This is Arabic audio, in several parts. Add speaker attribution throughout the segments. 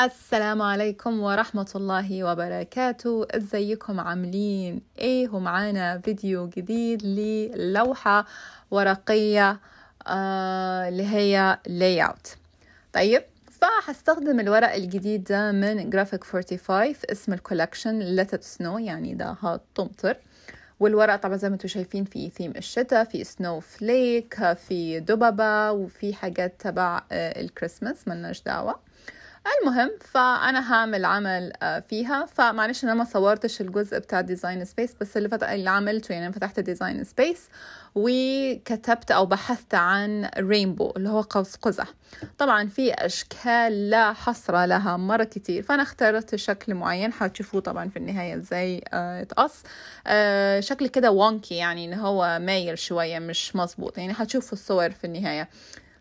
Speaker 1: السلام عليكم ورحمة الله وبركاته ازيكم عاملين ايه ومعانا فيديو جديد للوحة ورقية آه اللي هي لاي اوت طيب فهستخدم الورق الجديد ده من جرافيك 45 اسم الكولكشن ليتت سنو يعني ده هتمطر والورق طبعا زي ما انتم شايفين في ثيم الشتاء في سنو فليك في دببة وفي حاجات تبع آه، الكريسماس ملناش دعوه المهم فانا هعمل عمل آه، فيها فمعلش انا ما صورتش الجزء بتاع ديزاين سبيس بس اللي, فت... اللي عملته يعني فتحت ديزاين سبيس وكتبت او بحثت عن رينبو اللي هو قوس قزح طبعا في اشكال لا حصر لها مره كتير فانا اخترت شكل معين حتشوفوه طبعا في النهايه ازاي اتقص آه، آه، شكل كده وانكي يعني ان هو مايل شويه مش مظبوط يعني هتشوفوا الصور في النهايه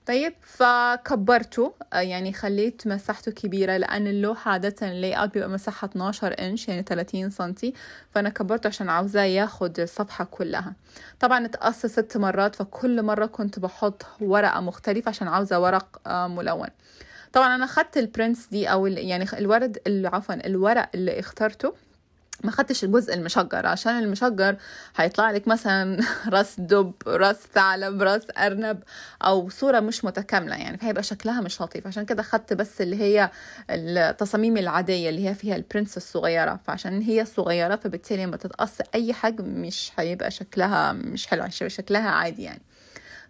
Speaker 1: طيب فكبرته آه، يعني خليت مساحته كبيرة لأن اللوح عادة اللاي اوت بيبقى مساحة 12 انش يعني 30 سنتي فأنا كبرته عشان عاوزاه ياخد الصفحة كلها طبعا اتقص ست مرات فكل مرة كنت بحط ورقة مختلفة عشان عاوزة ورق آه، ملون طبعا أنا خدت البرنتس دي أو يعني الورد عفوا الورق اللي اخترته ما خدتش الجزء المشجر عشان المشجر هيطلع لك مثلا راس دب راس ثعلب راس ارنب او صوره مش متكامله يعني فهيبقى شكلها مش لطيف عشان كده خدت بس اللي هي التصاميم العاديه اللي هي فيها البرنس الصغيره فعشان هي صغيره فبالتالي لما تتقص اي حجم مش هيبقى شكلها مش حلو هيبقى يعني شكلها عادي يعني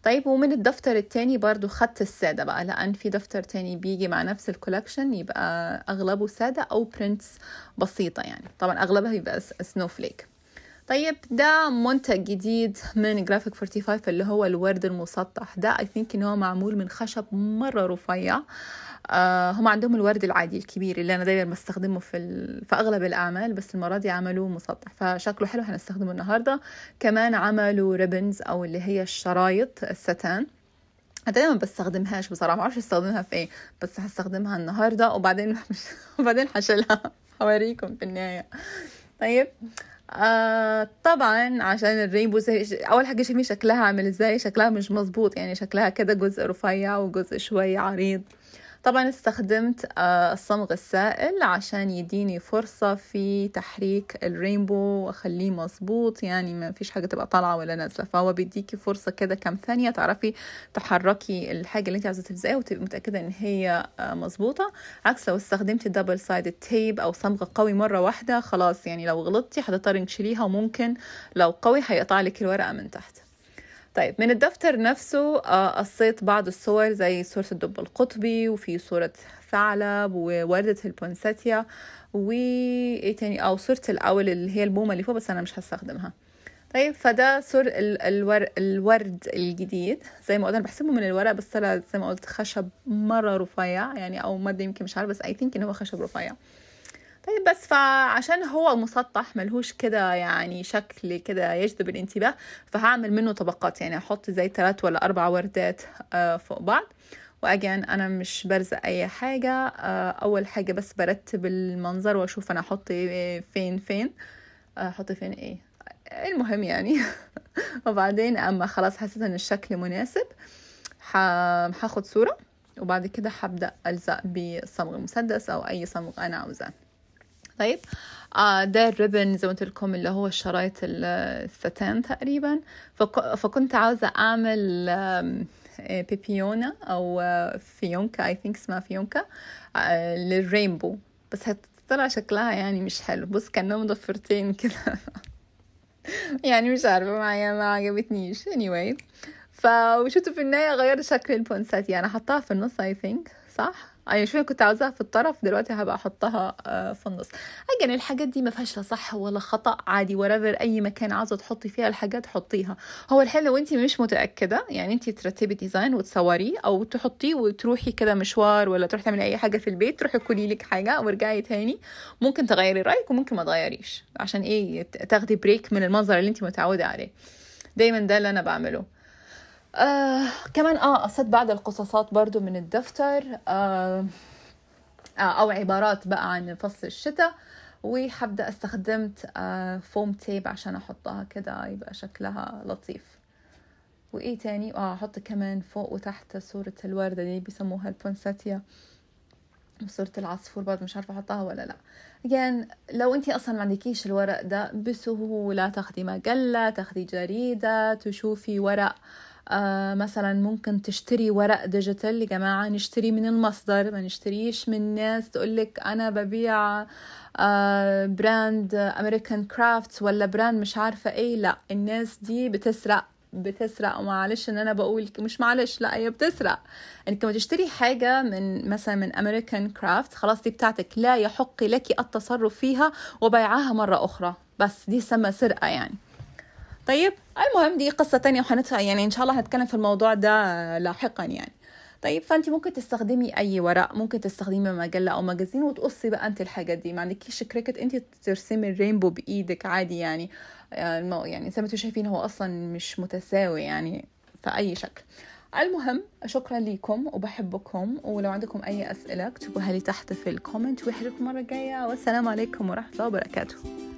Speaker 1: طيب ومن الدفتر التاني برضو خدت السادة بقى لأن في دفتر تاني بيجي مع نفس الكولكشن يبقى أغلبه سادة أو برنتس بسيطة يعني طبعا أغلبها يبقى سنوفليك طيب ده منتج جديد من جرافيك 45 اللي هو الورد المسطح ده اي ثينك ان هو معمول من خشب مره رفيع آه، هم عندهم الورد العادي الكبير اللي انا دايما بستخدمه في ال... في اغلب الاعمال بس المره دي عملوه مسطح فشكله حلو هنستخدمه النهارده كمان عملوا ريبنز او اللي هي الشرايط الستان انا دايما بستخدمهاش بصراحه معرفش استخدمها في ايه بس هستخدمها النهارده وبعدين مش... وبعدين هشيلها هوريكم في النهايه طيب آه طبعا عشان الرينبو اول حاجه شايفين شكلها عامل ازاي شكلها مش مظبوط يعني شكلها كده جزء رفيع وجزء شويه عريض آه طبعا استخدمت الصمغ آه، السائل عشان يديني فرصة في تحريك الرينبو واخليه مظبوط يعني ما فيش حاجة تبقى طالعة ولا نازلة فهو بيديكي فرصة كده كام ثانية تعرفي تحركي الحاجة اللي انت عايزة تلزقيها وتبقي متأكدة ان هي آه، مظبوطة عكس لو استخدمتي دبل سايد تيب او صمغ قوي مرة واحدة خلاص يعني لو غلطتي هتضطري تشيليها وممكن لو قوي هيقطع لك الورقة من تحت طيب من الدفتر نفسه آه، قصيت بعض الصور زي صورة الدب القطبي وفي صورة ثعلب ووردة البونساتيا وايه تاني او صورة الاول اللي هي البومة اللي فوق بس انا مش هستخدمها طيب فده صور الور... الورد الجديد زي ما قلت انا بحسبه من الورق بس طلع زي ما قلت خشب مره رفيع يعني او ماده يمكن مش عارفه بس اي ثينك ان هو خشب رفيع طيب بس فعشان هو مسطح ملهوش كده يعني شكل كده يجذب الانتباه فهعمل منه طبقات يعني احط زي ثلاث ولا اربع وردات آه، فوق بعض واجان انا مش بلزق اي حاجة آه، اول حاجة بس برتب المنظر واشوف انا احط فين فين آه، احط فين ايه المهم يعني وبعدين اما خلاص حسيت ان الشكل مناسب هاخد صورة وبعد كده هبدأ ألزق بصمغ مسدس أو أي صمغ أنا عاوزاه طيب آه ده الريبن زي ما قلت لكم اللي هو الشرايط الستان تقريبا فكنت عاوزة أعمل آه، بيبيونا أو آه، فيونكا أي ثينك اسمها فيونكا آه، للرينبو بس هتطلع شكلها يعني مش حلو بص كانه مضفرتين كده يعني مش عارفة معايا ما عجبتنيش anyway فشفتوا في النهاية غيرت شكل البونساتي يعني أنا حطها في النص أي ثينك صح ايوه شويه كنت عاوزاها في الطرف دلوقتي هبقى احطها آه، في النص اجن الحاجات دي ما فيهاش لا صح ولا خطا عادي ورافر اي مكان عاوزه تحطي فيها الحاجات حطيها هو الحلو وانت مش متاكده يعني انت ترتبي ديزاين وتصوريه او تحطيه وتروحي كده مشوار ولا تروحي تعملي اي حاجه في البيت تروحي كلي لك حاجه وارجعي تاني ممكن تغيري رايك وممكن ما تغيريش عشان ايه تاخدي بريك من المنظر اللي انت متعوده عليه دايما ده اللي انا بعمله آه كمان اه قصيت بعض القصصات برضو من الدفتر آه آه او عبارات بقى عن فصل الشتاء وحبدا استخدمت آه فوم تيب عشان احطها كده يبقى شكلها لطيف وايه تاني اه احط كمان فوق وتحت صورة الوردة دي بيسموها البونساتيا وصورة العصفور برضه مش عارفة احطها ولا لا يعني لو انتي اصلا ما عندكيش الورق ده بسهولة تاخدي مجلة تاخدي جريدة تشوفي ورق آه آه، مثلا ممكن تشتري ورق ديجيتال يا جماعة نشتري من المصدر ما نشتريش من ناس تقولك أنا ببيع براند أمريكان كرافت ولا براند مش عارفة إيه لأ الناس دي بتسرق بتسرق ومعلش ان انا بقول مش معلش لا هي بتسرق يعني انك لما تشتري حاجه من مثلا من امريكان كرافت خلاص دي بتاعتك لا يحق لك التصرف فيها وبيعها مره اخرى بس دي سما سرقه يعني طيب المهم دي قصة تانية وحنت يعني إن شاء الله هنتكلم في الموضوع ده آه، لاحقا يعني طيب فانت ممكن تستخدمي اي ورق ممكن تستخدمي مجله او مجازين وتقصي بقى انت الحاجات دي ما عندكيش كريكت انت ترسمي الرينبو بايدك عادي يعني آه، يعني زي ما انتم شايفين هو اصلا مش متساوي يعني في اي شكل المهم شكرا ليكم وبحبكم ولو عندكم اي اسئله اكتبوها لي تحت في الكومنت وحشوفكم المره الجايه والسلام عليكم ورحمه الله وبركاته